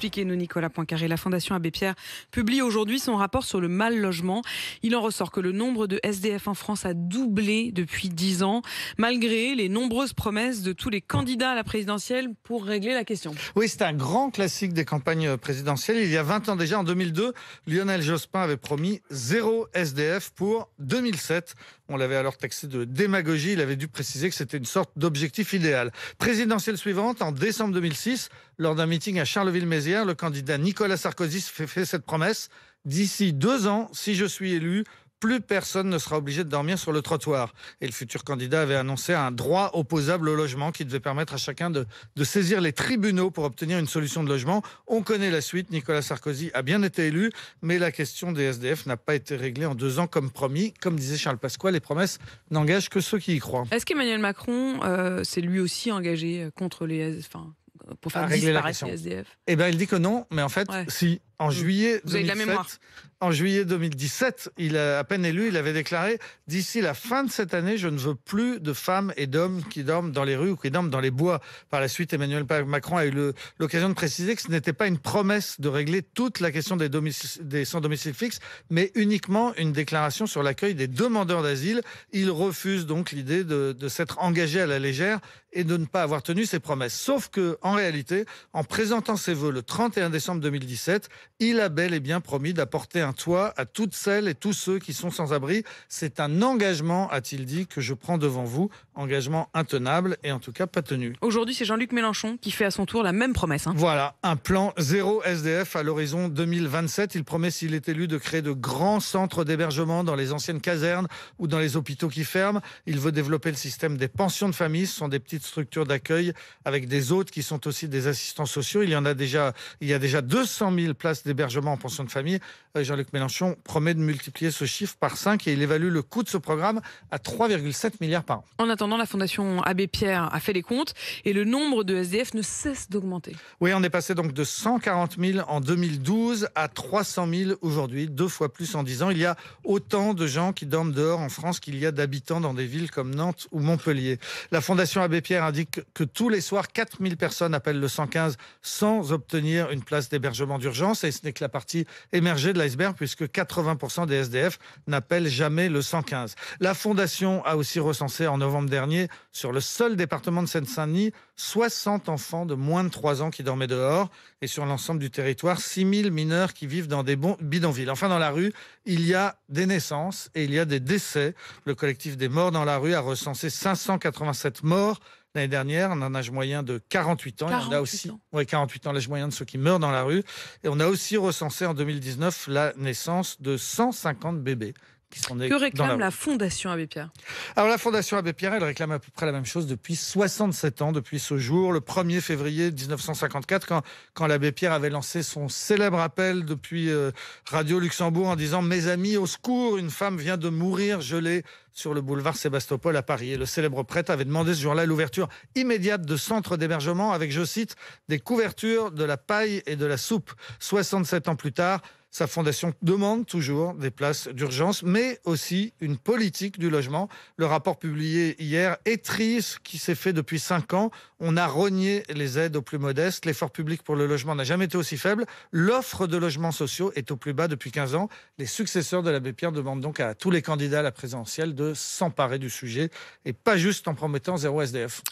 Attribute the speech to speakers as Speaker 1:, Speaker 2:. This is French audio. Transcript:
Speaker 1: Expliquez-nous, Nicolas Poincaré. La Fondation Abbé Pierre publie aujourd'hui son rapport sur le mal-logement. Il en ressort que le nombre de SDF en France a doublé depuis 10 ans, malgré les nombreuses promesses de tous les candidats à la présidentielle pour régler la question. Oui, c'est un grand classique des campagnes présidentielles. Il y a 20 ans déjà, en 2002, Lionel Jospin avait promis zéro SDF pour 2007. On l'avait alors taxé de démagogie. Il avait dû préciser que c'était une sorte d'objectif idéal. Présidentielle suivante, en décembre 2006, lors d'un meeting à Charleville-Mézières, le candidat Nicolas Sarkozy fait, cette promesse. D'ici deux ans, si je suis élu, plus personne ne sera obligé de dormir sur le trottoir. Et le futur candidat avait annoncé un droit opposable au logement qui devait permettre à chacun de, saisir les tribunaux pour obtenir une solution de logement. On connaît la suite. Nicolas Sarkozy a bien été élu, mais la question des SDF n'a pas été réglée en deux ans comme promis. Comme disait Charles Pasqua, les promesses n'engagent que ceux qui y croient. Est-ce qu'Emmanuel Macron euh, s'est lui aussi engagé euh, contre les, enfin, pour faire disparaître les SDF Eh bien, il dit que non, mais en fait, si. En juillet, en juillet 2017, il a, à peine élu, il avait déclaré d'ici la fin de cette année, je ne veux plus de femmes et d'hommes qui dorment dans les rues ou qui dorment dans les bois. Par la suite, Emmanuel Macron a eu l'occasion de préciser que ce n'était pas une promesse de régler toute la question des, sans domicile fixe, mais uniquement une déclaration sur l'accueil des demandeurs d'asile. Il refuse donc l'idée de, s'être engagé à la légère et de ne pas avoir tenu ses promesses. Sauf que, en réalité, en présentant ses voeux le 31 décembre 2017, il a bel et bien promis d'apporter un toit à toutes celles et tous ceux qui sont sans abri. C'est un engagement, a-t-il dit, que je prends devant vous. Engagement intenable et en tout cas pas tenu. Aujourd'hui, c'est Jean-Luc Mélenchon qui fait à son tour la même promesse. Hein. Voilà, un plan zéro SDF à l'horizon 2027. Il promet, s'il est élu, de créer de grands centres d'hébergement dans les anciennes casernes ou dans les hôpitaux qui ferment. Il veut développer le système des pensions de famille. Ce sont des petites structures d'accueil avec des hôtes qui sont aussi des assistants sociaux. Il y en a déjà, il y a déjà 200 000 places d'hébergement en pension de famille. Euh, Jean-Luc Mélenchon promet de multiplier ce chiffre par 5 et il évalue le coût de ce programme à 3,7 milliards par an. En attendant, la Fondation Abbé Pierre a fait les comptes et le nombre de SDF ne cesse d'augmenter. Oui, on est passé donc de 140 000 en 2012 à 300 000 aujourd'hui, deux fois plus en 10 ans. Il y a autant de gens qui dorment dehors en France qu'il y a d'habitants dans des villes comme Nantes ou Montpellier. La Fondation Abbé Pierre indique que tous les soirs, 4 000 personnes appellent le 115 sans obtenir une place d'hébergement d'urgence et ce n'est que la partie émergée de l'iceberg, puisque 80% des SDF n'appellent jamais le 115. La Fondation a aussi recensé en novembre dernier, sur le seul département de Seine-Saint-Denis, 60 enfants de moins de 3 ans qui dormaient dehors, et sur l'ensemble du territoire, 6000 mineurs qui vivent dans des bidonvilles. Enfin, dans la rue, il y a des naissances et il y a des décès. Le collectif des morts dans la rue a recensé 587 morts L'année dernière, on a un âge moyen de 48 ans. on a aussi, ans. 48 ans, l'âge moyen de ceux qui meurent dans la rue. Et on a aussi recensé en 2019 la naissance de 150 bébés que réclame la... Fondation Abbé Pierre Alors la Fondation Abbé Pierre, elle réclame à peu près la même chose depuis 67 ans, depuis ce jour, le 1er février 1954, quand, quand l'abbé Pierre avait lancé son célèbre appel depuis euh, Radio Luxembourg en disant ⁇ Mes amis, au secours, une femme vient de mourir gelée sur le boulevard Sébastopol à Paris. Et le célèbre prêtre avait demandé ce jour-là l'ouverture immédiate de centres d'hébergement avec, je cite, des couvertures, de la paille et de la soupe. 67 ans plus tard, sa fondation demande toujours des places d'urgence, mais aussi une politique du logement. Le rapport publié hier étrise, ce qui s'est fait depuis cinq ans. On a rogné les aides aux plus modestes. L'effort public pour le logement n'a jamais été aussi faible. L'offre de logements sociaux est au plus bas depuis 15 ans. Les successeurs de l'abbé Pierre demandent donc à tous les candidats à la présidentielle de s'emparer du sujet et pas juste en promettant zéro SDF.